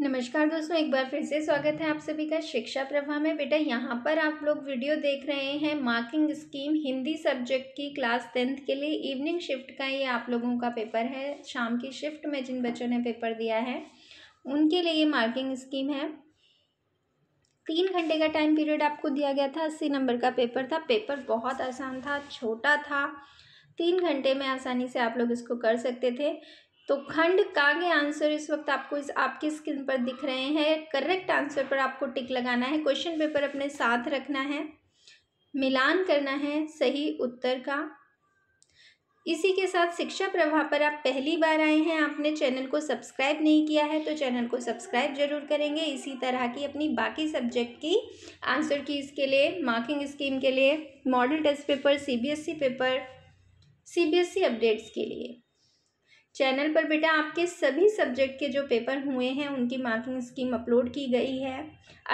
नमस्कार दोस्तों एक बार फिर से स्वागत है आप सभी का शिक्षा प्रभा में बेटा यहाँ पर आप लोग वीडियो देख रहे हैं मार्किंग स्कीम हिंदी सब्जेक्ट की क्लास टेंथ के लिए इवनिंग शिफ्ट का ये आप लोगों का पेपर है शाम की शिफ्ट में जिन बच्चों ने पेपर दिया है उनके लिए ये मार्किंग स्कीम है तीन घंटे का टाइम पीरियड आपको दिया गया था अस्सी नंबर का पेपर था पेपर बहुत आसान था छोटा था तीन घंटे में आसानी से आप लोग इसको कर सकते थे तो खंड के आंसर इस वक्त आपको इस आपकी स्क्रीन पर दिख रहे हैं करेक्ट आंसर पर आपको टिक लगाना है क्वेश्चन पेपर अपने साथ रखना है मिलान करना है सही उत्तर का इसी के साथ शिक्षा प्रभाव पर आप पहली बार आए हैं आपने चैनल को सब्सक्राइब नहीं किया है तो चैनल को सब्सक्राइब जरूर करेंगे इसी तरह की अपनी बाकी सब्जेक्ट की आंसर की इसके लिए मार्किंग स्कीम के लिए model test paper CBSE paper CBSE updates के लिए चैनल पर बेटा आपके सभी सब्जेक्ट के जो पेपर हुए हैं उनकी मार्किंग स्कीम अपलोड की गई है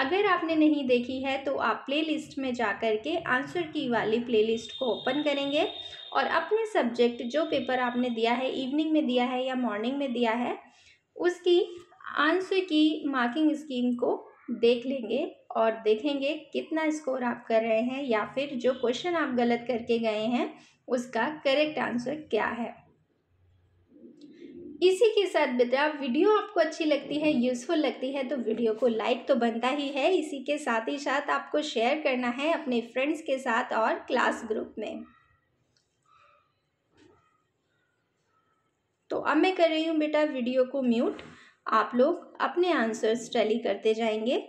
अगर आपने नहीं देखी है तो आप प्लेलिस्ट में जा कर के आंसर की वाली प्लेलिस्ट को ओपन करेंगे और अपने सब्जेक्ट जो पेपर आपने दिया है इवनिंग में दिया है या मॉर्निंग में दिया है उसकी आंसर की मार्किंग स्कीम को देख लेंगे और देखेंगे कितना स्कोर आप कर रहे हैं या फिर जो क्वेश्चन आप गलत करके गए हैं उसका करेक्ट आंसर क्या है इसी के साथ बेटा वीडियो आपको अच्छी लगती है यूज़फुल लगती है तो वीडियो को लाइक तो बनता ही है इसी के साथ ही साथ आपको शेयर करना है अपने फ्रेंड्स के साथ और क्लास ग्रुप में तो अब मैं कर रही हूँ बेटा वीडियो को म्यूट आप लोग अपने आंसर्स टैली करते जाएंगे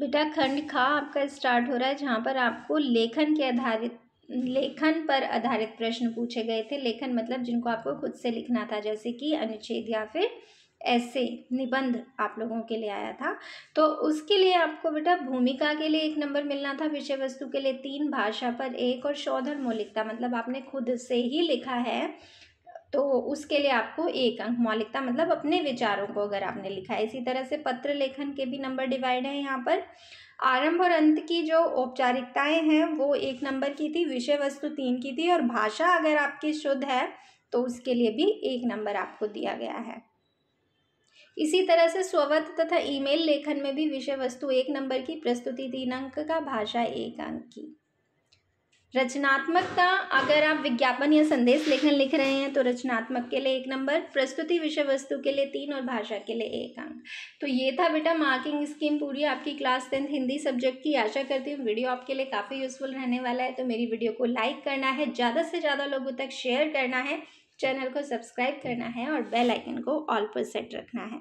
बेटा खंड खा आपका स्टार्ट हो रहा है जहाँ पर आपको लेखन के आधारित लेखन पर आधारित प्रश्न पूछे गए थे लेखन मतलब जिनको आपको खुद से लिखना था जैसे कि अनुच्छेद या फिर ऐसे निबंध आप लोगों के लिए आया था तो उसके लिए आपको बेटा भूमिका के लिए एक नंबर मिलना था विषय वस्तु के लिए तीन भाषा पर एक और शोधन मौलिकता मतलब आपने खुद से ही लिखा है तो उसके लिए आपको एक अंक मौलिकता मतलब अपने विचारों को अगर आपने लिखा है इसी तरह से पत्र लेखन के भी नंबर डिवाइड है यहाँ पर आरंभ और अंत की जो औपचारिकताएं हैं वो एक नंबर की थी विषय वस्तु तीन की थी और भाषा अगर आपकी शुद्ध है तो उसके लिए भी एक नंबर आपको दिया गया है इसी तरह से स्वत तथा ईमेल लेखन में भी विषय वस्तु एक नंबर की प्रस्तुति तीन अंक का भाषा एक अंक की रचनात्मकता अगर आप विज्ञापन या संदेश लेखन लिख रहे हैं तो रचनात्मक के लिए एक नंबर प्रस्तुति विषय वस्तु के लिए तीन और भाषा के लिए एक अंक तो ये था बेटा मार्किंग स्कीम पूरी आपकी क्लास टेंथ हिंदी सब्जेक्ट की आशा करती हूँ वीडियो आपके लिए काफ़ी यूज़फुल रहने वाला है तो मेरी वीडियो को लाइक करना है ज़्यादा से ज़्यादा लोगों तक शेयर करना है चैनल को सब्सक्राइब करना है और बेलाइकन को ऑल पर सेट रखना है